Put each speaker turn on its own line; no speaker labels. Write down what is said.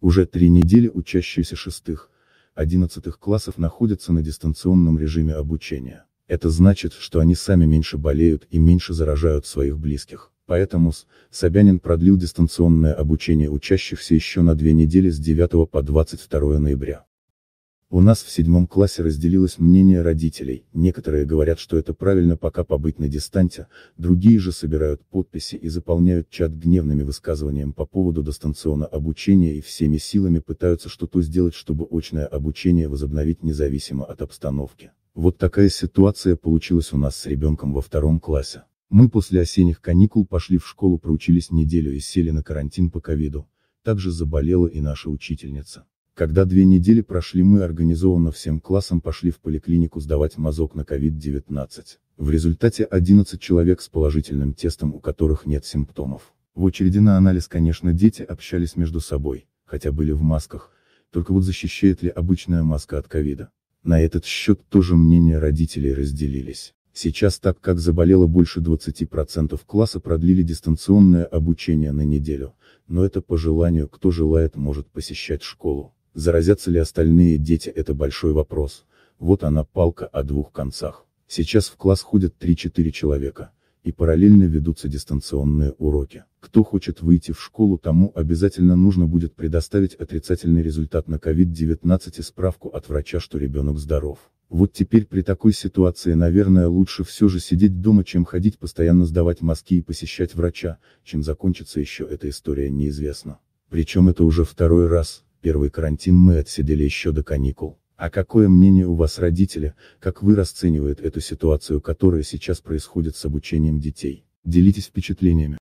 Уже три недели учащиеся шестых, одиннадцатых классов находятся на дистанционном режиме обучения. Это значит, что они сами меньше болеют и меньше заражают своих близких. Поэтому С. Собянин продлил дистанционное обучение учащихся еще на две недели с 9 по 22 ноября. У нас в седьмом классе разделилось мнение родителей, некоторые говорят, что это правильно пока побыть на дистанте, другие же собирают подписи и заполняют чат гневными высказываниями по поводу дистанционного обучения и всеми силами пытаются что-то сделать, чтобы очное обучение возобновить независимо от обстановки. Вот такая ситуация получилась у нас с ребенком во втором классе. Мы после осенних каникул пошли в школу, проучились неделю и сели на карантин по ковиду, также заболела и наша учительница. Когда две недели прошли мы организованно всем классом пошли в поликлинику сдавать мазок на COVID-19. В результате 11 человек с положительным тестом, у которых нет симптомов. В очереди на анализ, конечно, дети общались между собой, хотя были в масках, только вот защищает ли обычная маска от ковида. На этот счет тоже мнения родителей разделились. Сейчас так как заболело больше 20% класса продлили дистанционное обучение на неделю, но это по желанию кто желает может посещать школу. Заразятся ли остальные дети – это большой вопрос. Вот она палка о двух концах. Сейчас в класс ходят 3-4 человека, и параллельно ведутся дистанционные уроки. Кто хочет выйти в школу тому обязательно нужно будет предоставить отрицательный результат на COVID-19 и справку от врача, что ребенок здоров. Вот теперь при такой ситуации наверное лучше все же сидеть дома, чем ходить постоянно сдавать мазки и посещать врача, чем закончится еще эта история неизвестно. Причем это уже второй раз, первый карантин мы отсидели еще до каникул. А какое мнение у вас родители, как вы расценивает эту ситуацию, которая сейчас происходит с обучением детей? Делитесь впечатлениями.